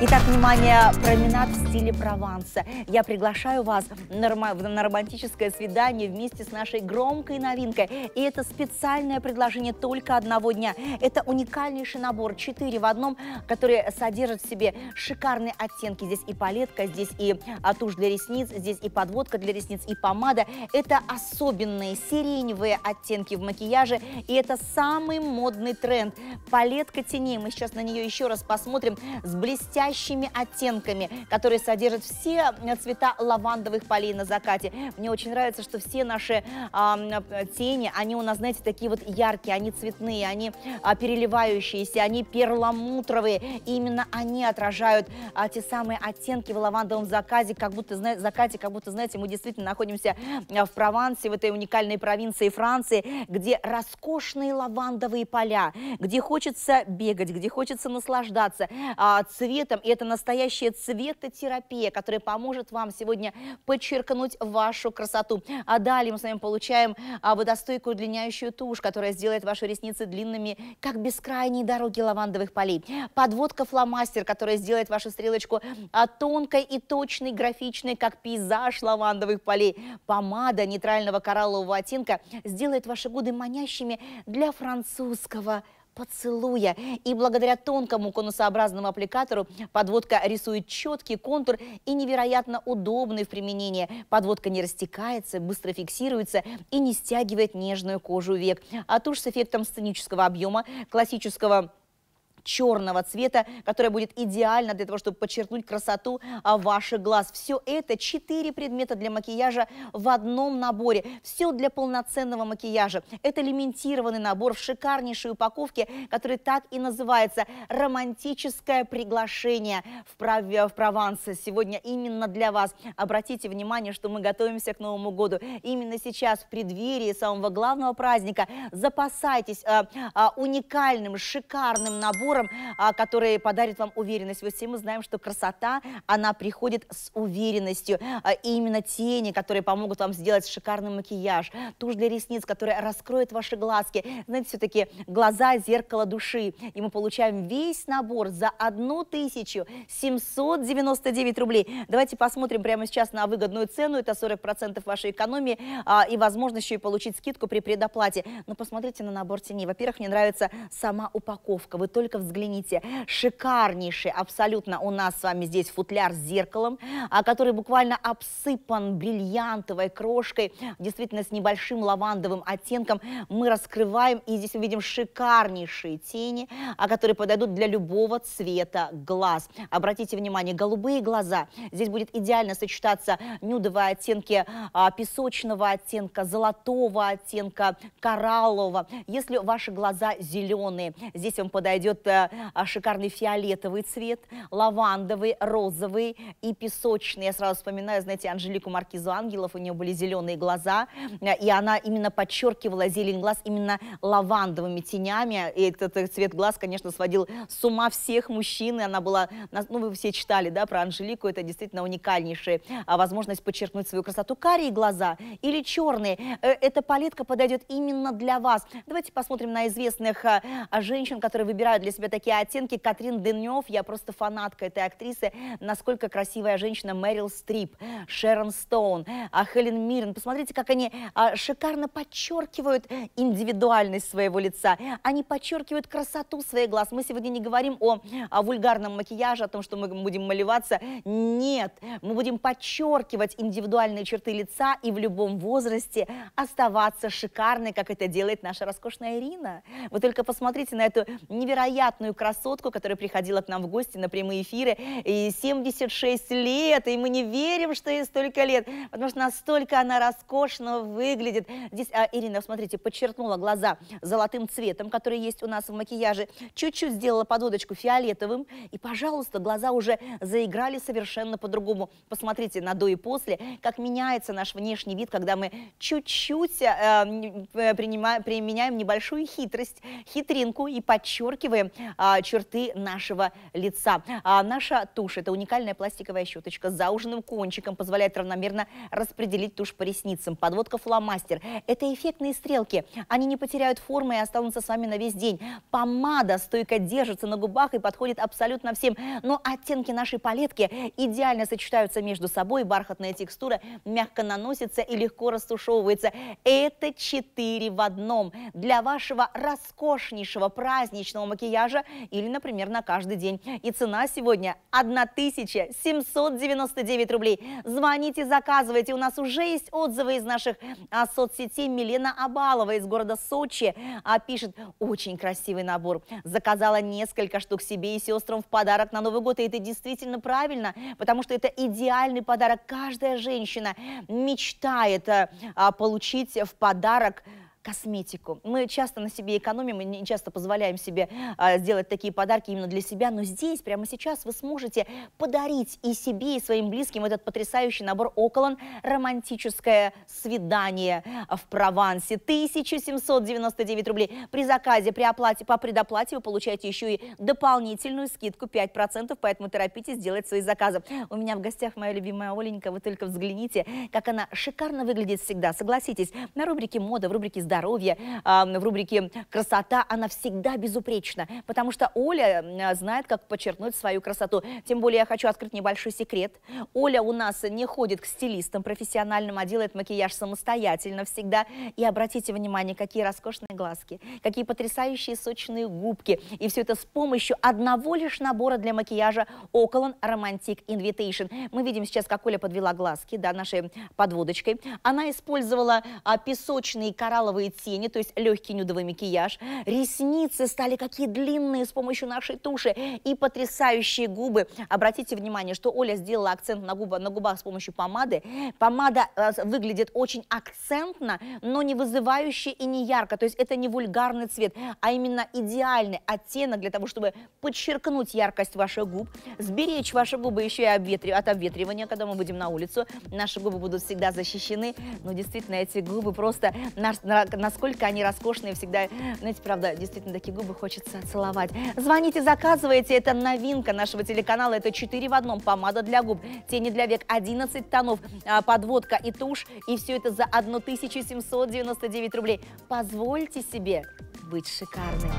Итак, внимание, променад в стиле Прованса. Я приглашаю вас на, романтическое свидание вместе с нашей громкой новинкой. И это специальное предложение только одного дня. Это уникальнейший набор 4 в одном, который содержит в себе шикарные оттенки. Здесь и палетка, здесь и а, тушь для ресниц, здесь и подводка для ресниц, и помада. Это особенные сиреневые оттенки в макияже, и это самый модный тренд. Палетка теней, мы сейчас на нее еще раз посмотрим, с блестящей блестящими оттенками, которые содержат все э, цвета лавандовых полей на закате. Мне очень нравится, что все наши э, тени, они у нас, знаете, такие вот яркие, они цветные, они а, переливающиеся, они перламутровые. И именно они отражают а, те самые оттенки в лавандовом заказе, как будто, знаете, закате, как будто, знаете, мы действительно находимся э, в Провансе, в этой уникальной провинции Франции, где роскошные лавандовые поля, где хочется бегать, где хочется наслаждаться э, а, цветом, этом, и это настоящая цветотерапия, которая поможет вам сегодня подчеркнуть вашу красоту. А далее мы с вами получаем а, водостойкую удлиняющую тушь, которая сделает ваши ресницы длинными, как бескрайние дороги лавандовых полей. Подводка фломастер, которая сделает вашу стрелочку а, тонкой и точной, графичной, как пейзаж лавандовых полей. Помада нейтрального кораллового оттенка сделает ваши губы манящими для французского поцелуя. И благодаря тонкому конусообразному аппликатору подводка рисует четкий контур и невероятно удобный в применении. Подводка не растекается, быстро фиксируется и не стягивает нежную кожу век. А тушь с эффектом сценического объема, классического черного цвета, которая будет идеально для того, чтобы подчеркнуть красоту а, ваших глаз. Все это 4 предмета для макияжа в одном наборе. Все для полноценного макияжа. Это лимитированный набор в шикарнейшей упаковке, который так и называется «Романтическое приглашение в, пров... в Провансе». Сегодня именно для вас. Обратите внимание, что мы готовимся к Новому году. Именно сейчас, в преддверии самого главного праздника, запасайтесь э, э, уникальным, шикарным набором прибором, а, который подарит вам уверенность. все мы знаем, что красота, она приходит с уверенностью. А, и именно тени, которые помогут вам сделать шикарный макияж, тушь для ресниц, которая раскроет ваши глазки. Знаете, все-таки глаза, зеркало души. И мы получаем весь набор за 1799 рублей. Давайте посмотрим прямо сейчас на выгодную цену. Это 40% вашей экономии а, и возможность еще и получить скидку при предоплате. Но посмотрите на набор теней. Во-первых, мне нравится сама упаковка. Вы только взгляните, шикарнейший абсолютно у нас с вами здесь футляр с зеркалом, а, который буквально обсыпан бриллиантовой крошкой, действительно с небольшим лавандовым оттенком. Мы раскрываем и здесь увидим шикарнейшие тени, а, которые подойдут для любого цвета глаз. Обратите внимание, голубые глаза. Здесь будет идеально сочетаться нюдовые оттенки а, песочного оттенка, золотого оттенка, кораллового. Если ваши глаза зеленые, здесь вам подойдет э, Э, а, шикарный фиолетовый цвет, лавандовый, розовый и песочный. Я сразу вспоминаю, знаете, Анжелику Маркизу Ангелов, у нее были зеленые глаза, э, и она именно подчеркивала зелень глаз именно лавандовыми тенями. И этот э, цвет глаз, конечно, сводил с ума всех мужчин, и она была, ну, вы все читали, да, про Анжелику, это действительно уникальнейшая а, возможность подчеркнуть свою красоту. Карие глаза или черные, эта палетка подойдет именно для вас. Давайте посмотрим на известных а, женщин, которые выбирают для себя себя такие оттенки. Катрин Денев, я просто фанатка этой актрисы. Насколько красивая женщина Мэрил Стрип, Шерон Стоун, А Хелен Миррен. Посмотрите, как они а, шикарно подчеркивают индивидуальность своего лица. Они подчеркивают красоту своих глаз. Мы сегодня не говорим о, о вульгарном макияже, о том, что мы будем малеваться. Нет, мы будем подчеркивать индивидуальные черты лица и в любом возрасте оставаться шикарной, как это делает наша роскошная Ирина. Вы только посмотрите на эту невероятную невероятную красотку, которая приходила к нам в гости на прямые эфиры. И 76 лет, и мы не верим, что ей столько лет, потому что настолько она роскошно выглядит. Здесь а, Ирина, смотрите, подчеркнула глаза золотым цветом, который есть у нас в макияже. Чуть-чуть сделала подводочку фиолетовым. И, пожалуйста, глаза уже заиграли совершенно по-другому. Посмотрите на до и после, как меняется наш внешний вид, когда мы чуть-чуть э, принимаем, применяем небольшую хитрость, хитринку и подчеркиваем а, черты нашего лица. А, наша тушь – это уникальная пластиковая щеточка с зауженным кончиком, позволяет равномерно распределить тушь по ресницам. Подводка фломастер – это эффектные стрелки. Они не потеряют формы и останутся с вами на весь день. Помада стойко держится на губах и подходит абсолютно всем. Но оттенки нашей палетки идеально сочетаются между собой. Бархатная текстура мягко наносится и легко растушевывается. Это четыре в одном. Для вашего роскошнейшего праздничного макияжа пляжа или, например, на каждый день. И цена сегодня 1799 рублей. Звоните, заказывайте. У нас уже есть отзывы из наших а, соцсетей. Милена Абалова из города Сочи а, пишет, очень красивый набор. Заказала несколько штук себе и сестрам в подарок на Новый год. И это действительно правильно, потому что это идеальный подарок. Каждая женщина мечтает а, получить в подарок косметику. Мы часто на себе экономим и не часто позволяем себе а, сделать такие подарки именно для себя, но здесь, прямо сейчас вы сможете подарить и себе, и своим близким этот потрясающий набор околон «Романтическое свидание в Провансе». 1799 рублей. При заказе, при оплате, по предоплате вы получаете еще и дополнительную скидку 5%, поэтому торопитесь делать свои заказы. У меня в гостях моя любимая Оленька, вы только взгляните, как она шикарно выглядит всегда, согласитесь. На рубрике «Мода», в рубрике «Здоровье» здоровье, а, в рубрике «Красота» она всегда безупречна, потому что Оля знает, как подчеркнуть свою красоту. Тем более я хочу открыть небольшой секрет. Оля у нас не ходит к стилистам профессиональным, а делает макияж самостоятельно всегда. И обратите внимание, какие роскошные глазки, какие потрясающие сочные губки. И все это с помощью одного лишь набора для макияжа Околон Romantic Invitation. Мы видим сейчас, как Оля подвела глазки, да, нашей подводочкой. Она использовала а, песочные коралловые матовые тени, то есть легкий нюдовый макияж. Ресницы стали какие длинные с помощью нашей туши и потрясающие губы. Обратите внимание, что Оля сделала акцент на, губа, на губах с помощью помады. Помада э, выглядит очень акцентно, но не вызывающе и не ярко. То есть это не вульгарный цвет, а именно идеальный оттенок для того, чтобы подчеркнуть яркость ваших губ, сберечь ваши губы еще и обветри... от обветривания, когда мы будем на улицу. Наши губы будут всегда защищены. Но действительно, эти губы просто... Наш насколько они роскошные всегда. Знаете, правда, действительно, такие губы хочется целовать. Звоните, заказывайте. Это новинка нашего телеканала. Это 4 в одном. Помада для губ, тени для век, 11 тонов, а, подводка и тушь. И все это за 1799 рублей. Позвольте себе быть шикарным.